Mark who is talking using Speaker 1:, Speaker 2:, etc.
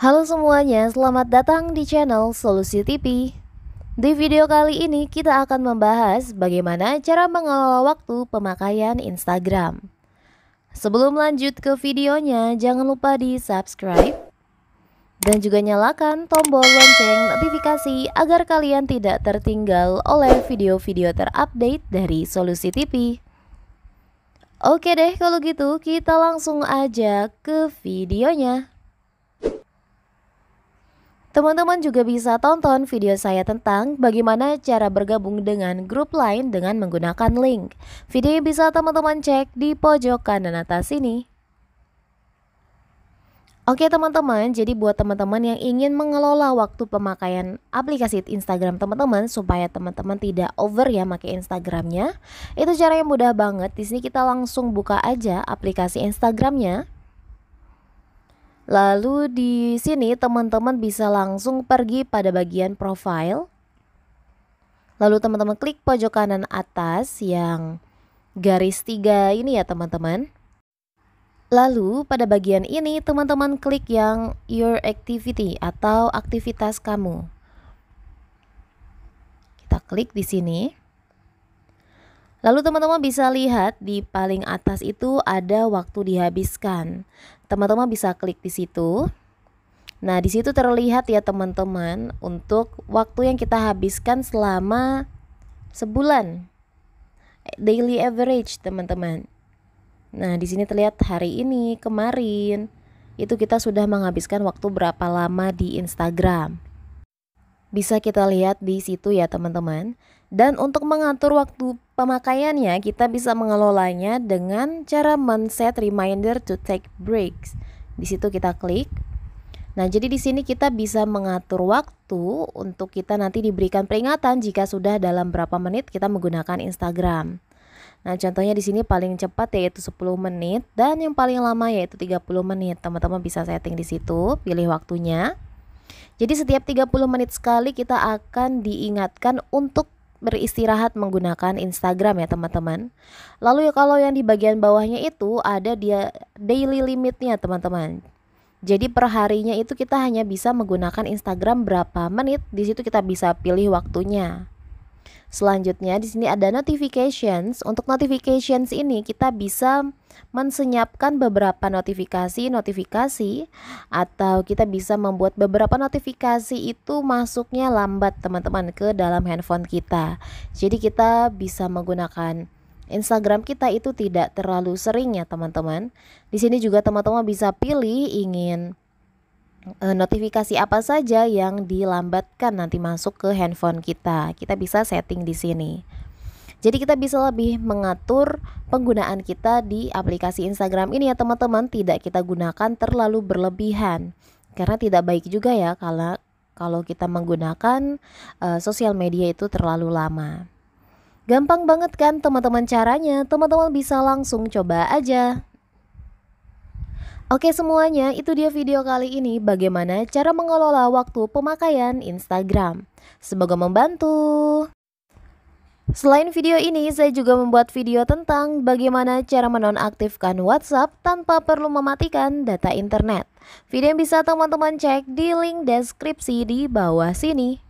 Speaker 1: Halo semuanya, selamat datang di channel Solusi TV. Di video kali ini kita akan membahas bagaimana cara mengelola waktu pemakaian Instagram. Sebelum lanjut ke videonya, jangan lupa di subscribe dan juga nyalakan tombol lonceng notifikasi agar kalian tidak tertinggal oleh video-video terupdate dari Solusi TV. Oke deh kalau gitu kita langsung aja ke videonya. Teman-teman juga bisa tonton video saya tentang bagaimana cara bergabung dengan grup lain dengan menggunakan link. Video ini bisa teman-teman cek di pojok kanan atas ini. Oke teman-teman, jadi buat teman-teman yang ingin mengelola waktu pemakaian aplikasi Instagram teman-teman supaya teman-teman tidak over ya pakai Instagramnya, itu cara yang mudah banget. Di sini kita langsung buka aja aplikasi Instagramnya. Lalu di sini teman-teman bisa langsung pergi pada bagian profile. Lalu teman-teman klik pojok kanan atas yang garis tiga ini ya teman-teman. Lalu pada bagian ini teman-teman klik yang your activity atau aktivitas kamu. Kita klik di sini. Lalu teman-teman bisa lihat di paling atas itu ada waktu dihabiskan teman-teman bisa klik di situ. Nah, di situ terlihat ya teman-teman untuk waktu yang kita habiskan selama sebulan. Daily average, teman-teman. Nah, di sini terlihat hari ini, kemarin itu kita sudah menghabiskan waktu berapa lama di Instagram. Bisa kita lihat di situ ya teman-teman. Dan untuk mengatur waktu pemakaiannya, kita bisa mengelolanya dengan cara men-set reminder to take breaks. Di situ kita klik. Nah, jadi di sini kita bisa mengatur waktu untuk kita nanti diberikan peringatan jika sudah dalam berapa menit kita menggunakan Instagram. Nah, contohnya di sini paling cepat yaitu 10 menit dan yang paling lama yaitu 30 menit. Teman-teman bisa setting di situ, pilih waktunya. Jadi setiap 30 menit sekali kita akan diingatkan untuk beristirahat menggunakan Instagram ya teman-teman. Lalu ya kalau yang di bagian bawahnya itu ada dia daily limitnya teman-teman. Jadi perharinya itu kita hanya bisa menggunakan Instagram berapa menit, di situ kita bisa pilih waktunya. Selanjutnya di sini ada notifications. Untuk notifications ini kita bisa mensenyapkan beberapa notifikasi-notifikasi atau kita bisa membuat beberapa notifikasi itu masuknya lambat teman-teman ke dalam handphone kita. Jadi kita bisa menggunakan Instagram kita itu tidak terlalu sering ya teman-teman. Di sini juga teman-teman bisa pilih ingin Eh, notifikasi apa saja yang dilambatkan nanti masuk ke handphone kita. Kita bisa setting di sini. Jadi kita bisa lebih mengatur penggunaan kita di aplikasi Instagram ini ya teman-teman, tidak kita gunakan terlalu berlebihan. Karena tidak baik juga ya kalau kalau kita menggunakan uh, sosial media itu terlalu lama. Gampang banget kan teman-teman caranya? Teman-teman bisa langsung coba aja. Oke semuanya, itu dia video kali ini bagaimana cara mengelola waktu pemakaian Instagram. Semoga membantu. Selain video ini, saya juga membuat video tentang bagaimana cara menonaktifkan WhatsApp tanpa perlu mematikan data internet. Video yang bisa teman-teman cek di link deskripsi di bawah sini.